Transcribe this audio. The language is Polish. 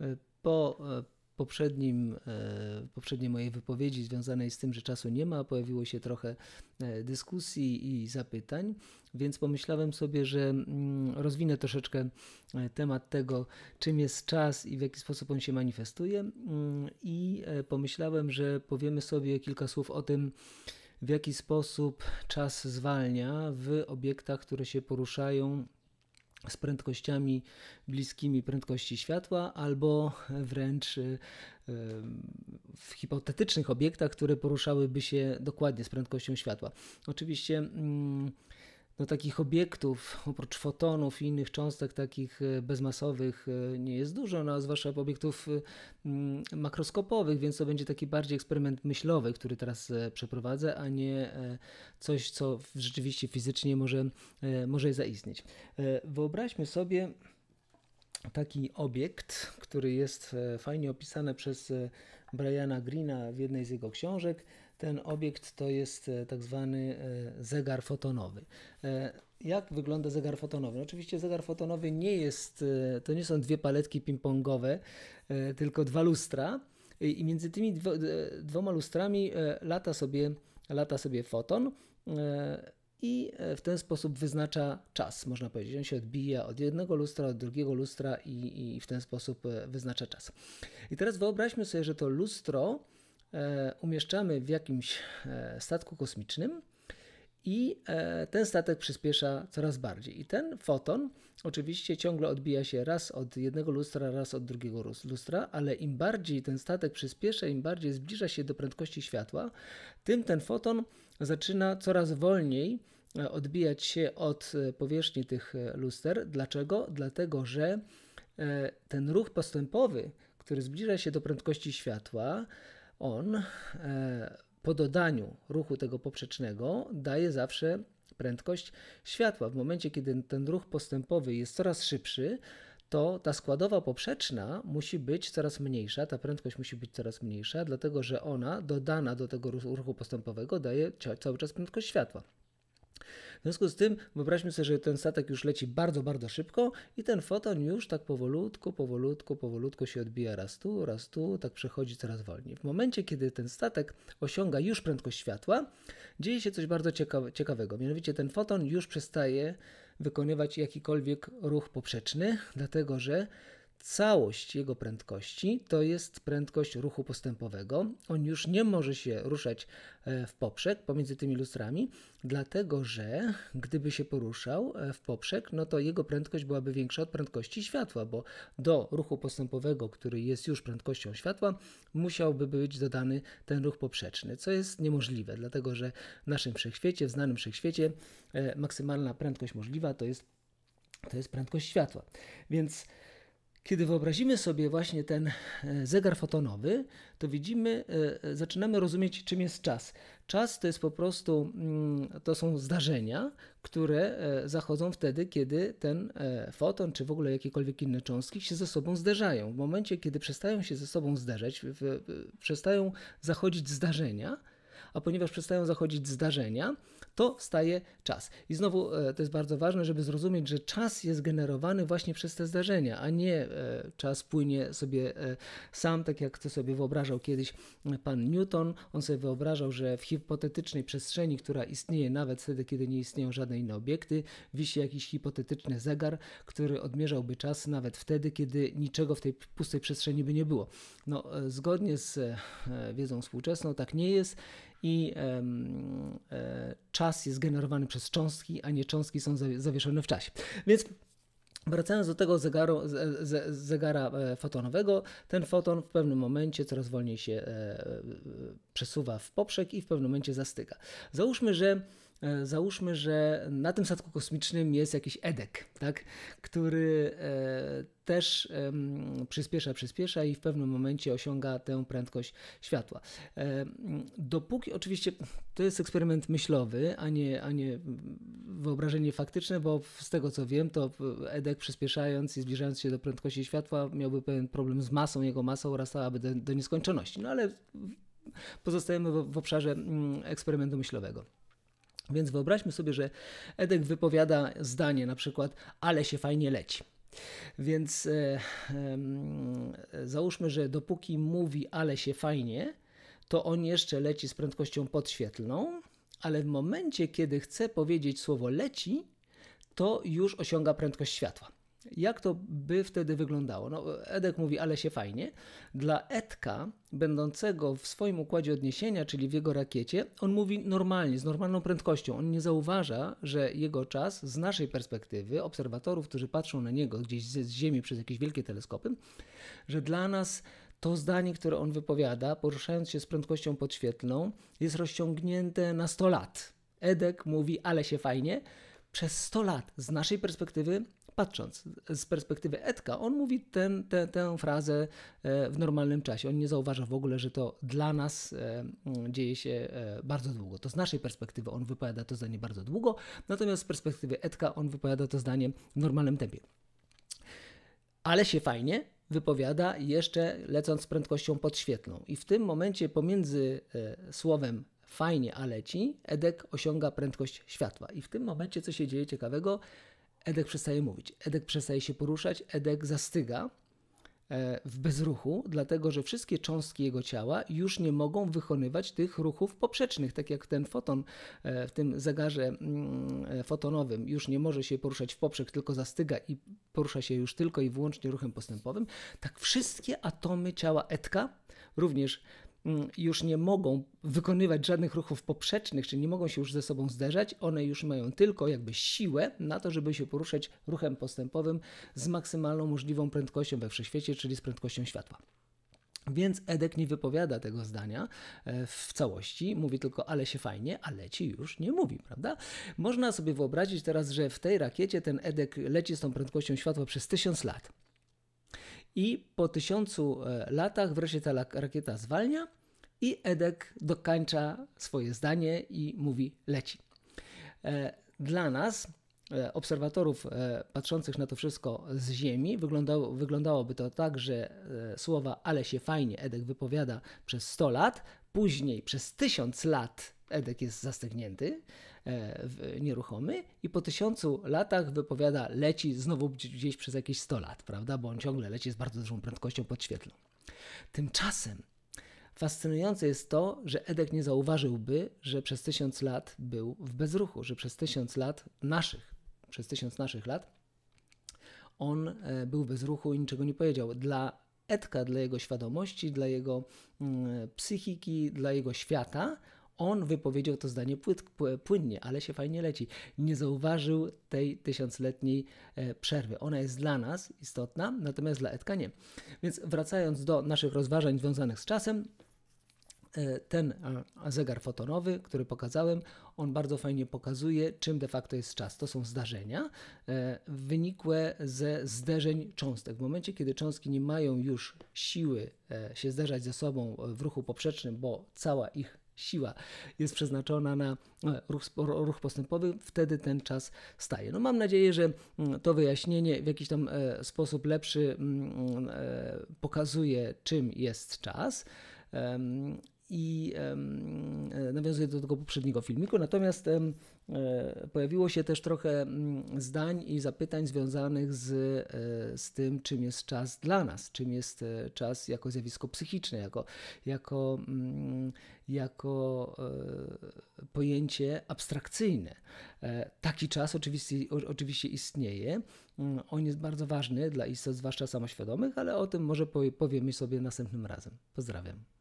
E, po e, poprzednim, e, poprzedniej mojej wypowiedzi związanej z tym, że czasu nie ma, pojawiło się trochę dyskusji i zapytań, więc pomyślałem sobie, że mm, rozwinę troszeczkę temat tego, czym jest czas i w jaki sposób on się manifestuje. Mm, I pomyślałem, że powiemy sobie kilka słów o tym, w jaki sposób czas zwalnia w obiektach, które się poruszają z prędkościami bliskimi prędkości światła, albo wręcz y, y, w hipotetycznych obiektach, które poruszałyby się dokładnie z prędkością światła. Oczywiście mm, no, takich obiektów, oprócz fotonów i innych cząstek takich e, bezmasowych, e, nie jest dużo, no, a zwłaszcza obiektów e, mm, makroskopowych, więc to będzie taki bardziej eksperyment myślowy, który teraz przeprowadzę, a nie coś, co rzeczywiście fizycznie może, może zaistnieć. Wyobraźmy sobie taki obiekt, który jest fajnie opisany przez Briana Greena w jednej z jego książek – ten obiekt to jest e, tak zwany e, zegar fotonowy. E, jak wygląda zegar fotonowy? Oczywiście zegar fotonowy nie jest, to nie są dwie paletki ping-pongowe, tylko dwa lustra. I między tymi dwoma lustrami lata sobie, lata sobie foton i w ten sposób wyznacza czas, można powiedzieć. On się odbija od jednego lustra, od drugiego lustra i, i w ten sposób wyznacza czas. I teraz wyobraźmy sobie, że to lustro E, umieszczamy w jakimś e, statku kosmicznym i e, ten statek przyspiesza coraz bardziej. I ten foton oczywiście ciągle odbija się raz od jednego lustra, raz od drugiego lustra, ale im bardziej ten statek przyspiesza, im bardziej zbliża się do prędkości światła, tym ten foton zaczyna coraz wolniej odbijać się od powierzchni tych luster. Dlaczego? Dlatego, że ten ruch postępowy, który zbliża się do prędkości światła, on e, po dodaniu ruchu tego poprzecznego daje zawsze prędkość światła. W momencie, kiedy ten ruch postępowy jest coraz szybszy, to ta składowa poprzeczna musi być coraz mniejsza, ta prędkość musi być coraz mniejsza, dlatego że ona dodana do tego ruchu postępowego daje cały czas prędkość światła. W związku z tym wyobraźmy sobie, że ten statek już leci bardzo, bardzo szybko i ten foton już tak powolutku, powolutku, powolutku się odbija raz tu, raz tu, tak przechodzi coraz wolniej. W momencie, kiedy ten statek osiąga już prędkość światła, dzieje się coś bardzo ciekawe, ciekawego. Mianowicie ten foton już przestaje wykonywać jakikolwiek ruch poprzeczny, dlatego że całość jego prędkości to jest prędkość ruchu postępowego. On już nie może się ruszać e, w poprzek pomiędzy tymi lustrami, dlatego że gdyby się poruszał e, w poprzek, no to jego prędkość byłaby większa od prędkości światła, bo do ruchu postępowego, który jest już prędkością światła, musiałby być dodany ten ruch poprzeczny, co jest niemożliwe, dlatego że w naszym wszechświecie, w znanym wszechświecie, e, maksymalna prędkość możliwa to jest, to jest prędkość światła. Więc kiedy wyobrazimy sobie właśnie ten e, zegar fotonowy, to widzimy, e, e, zaczynamy rozumieć, czym jest czas. Czas to jest po prostu, mm, to są zdarzenia, które zachodzą wtedy, kiedy ten foton, czy w ogóle jakiekolwiek inne cząstki się ze sobą zderzają. W momencie, kiedy przestają się ze sobą zderzać, przestają zachodzić zdarzenia, a ponieważ przestają zachodzić zdarzenia, to staje czas. I znowu e, to jest bardzo ważne, żeby zrozumieć, że czas jest generowany właśnie przez te zdarzenia, a nie e, czas płynie sobie e, sam, tak jak to sobie wyobrażał kiedyś pan Newton. On sobie wyobrażał, że w hipotetycznej przestrzeni, która istnieje nawet wtedy, kiedy nie istnieją żadne inne obiekty, wisi jakiś hipotetyczny zegar, który odmierzałby czas nawet wtedy, kiedy niczego w tej pustej przestrzeni by nie było. No, zgodnie z wiedzą współczesną, tak nie jest i e, czas jest generowany przez cząstki, a nie cząstki są zawieszone w czasie. Więc Wracając do tego zegaru, zegara e, fotonowego, ten foton w pewnym momencie coraz wolniej się e, przesuwa w poprzek i w pewnym momencie zastyga. Załóżmy, że E, załóżmy, że na tym statku kosmicznym jest jakiś edek, tak, który e, też przyspiesza, przyspiesza i w pewnym momencie osiąga tę prędkość światła. E, dopóki, oczywiście, to jest eksperyment myślowy, a nie, a nie wyobrażenie faktyczne, bo z tego co wiem, to edek przyspieszając i zbliżając się do prędkości światła miałby pewien problem z masą, jego masa urastałaby do, do nieskończoności. No ale pozostajemy w obszarze mm, eksperymentu myślowego. Więc wyobraźmy sobie, że Edek wypowiada zdanie na przykład, ale się fajnie leci. Więc e, e, załóżmy, że dopóki mówi, ale się fajnie, to on jeszcze leci z prędkością podświetlną, ale w momencie, kiedy chce powiedzieć słowo leci, to już osiąga prędkość światła. Jak to by wtedy wyglądało? No, Edek mówi, ale się fajnie. Dla Edka, będącego w swoim układzie odniesienia, czyli w jego rakiecie, on mówi normalnie, z normalną prędkością. On nie zauważa, że jego czas z naszej perspektywy, obserwatorów, którzy patrzą na niego gdzieś z Ziemi przez jakieś wielkie teleskopy, że dla nas to zdanie, które on wypowiada, poruszając się z prędkością podświetlną, jest rozciągnięte na 100 lat. Edek mówi, ale się fajnie. Przez 100 lat z naszej perspektywy patrząc z perspektywy Edka, on mówi ten, te, tę frazę e, w normalnym czasie. On nie zauważa w ogóle, że to dla nas e, dzieje się e, bardzo długo. To z naszej perspektywy on wypowiada to zdanie bardzo długo, natomiast z perspektywy Edka on wypowiada to zdanie w normalnym tempie. Ale się fajnie wypowiada jeszcze lecąc z prędkością podświetlną. I w tym momencie pomiędzy słowem fajnie, a leci, Edek osiąga prędkość światła. I w tym momencie, co się dzieje ciekawego, Edek przestaje mówić, Edek przestaje się poruszać, Edek zastyga e, w bezruchu, dlatego że wszystkie cząstki jego ciała już nie mogą wykonywać tych ruchów poprzecznych, tak jak ten foton e, w tym zegarze mm, e, fotonowym już nie może się poruszać w poprzek, tylko zastyga i porusza się już tylko i wyłącznie ruchem postępowym, tak wszystkie atomy ciała Edka również Mm, już nie mogą wykonywać żadnych ruchów poprzecznych, czyli nie mogą się już ze sobą zderzać, one już mają tylko jakby siłę na to, żeby się poruszać ruchem postępowym z maksymalną możliwą prędkością we wszechświecie, czyli z prędkością światła. Więc Edek nie wypowiada tego zdania e, w całości, mówi tylko ale się fajnie, ale ci już nie mówi, prawda? Można sobie wyobrazić teraz, że w tej rakiecie ten Edek leci z tą prędkością światła przez tysiąc lat i po tysiącu e, latach wreszcie ta rakieta zwalnia i Edek dokańcza swoje zdanie i mówi leci. E, dla nas, e, obserwatorów patrzących na to wszystko z Ziemi, wyglądało, wyglądałoby to tak, że słowa ale się fajnie Edek wypowiada przez 100 lat, Później przez tysiąc lat Edek jest zastygnięty, e, nieruchomy i po tysiącu latach wypowiada, leci znowu gdzieś przez jakieś 100 lat, prawda? Bo on ciągle leci z bardzo dużą prędkością podświetlą. Tymczasem fascynujące jest to, że Edek nie zauważyłby, że przez tysiąc lat był w bezruchu, że przez tysiąc lat naszych, przez tysiąc naszych lat on e, był bez ruchu i niczego nie powiedział. Dla etka dla jego świadomości, dla jego mm, psychiki, dla jego świata, on wypowiedział to zdanie płyt, płynnie, ale się fajnie leci. Nie zauważył tej tysiącletniej e, przerwy. Ona jest dla nas istotna, natomiast dla Edka nie. Więc wracając do naszych rozważań związanych z czasem, E, ten zegar fotonowy, który pokazałem, on bardzo fajnie pokazuje, czym de facto jest czas. To są zdarzenia e, wynikłe ze zderzeń cząstek. W momencie, kiedy cząstki nie mają już siły e, się zderzać ze sobą w ruchu poprzecznym, bo cała ich siła jest przeznaczona na ruch, ruch, postępowy, wtedy ten czas staje. No mam nadzieję, że mm, to wyjaśnienie w jakiś tam sposób lepszy mm, pokazuje, czym jest czas i e, nawiązuję do tego poprzedniego filmiku. Natomiast e, pojawiło się też trochę mm, zdań i zapytań związanych z, e, z tym, czym jest czas dla nas, czym jest czas jako zjawisko psychiczne, jako, jako, mm, jako pojęcie abstrakcyjne. Taki czas oczywiście, oczywiście istnieje. Mm, on jest bardzo ważny dla istot, zwłaszcza samoświadomych, ale o tym może powiemy sobie następnym razem. Pozdrawiam.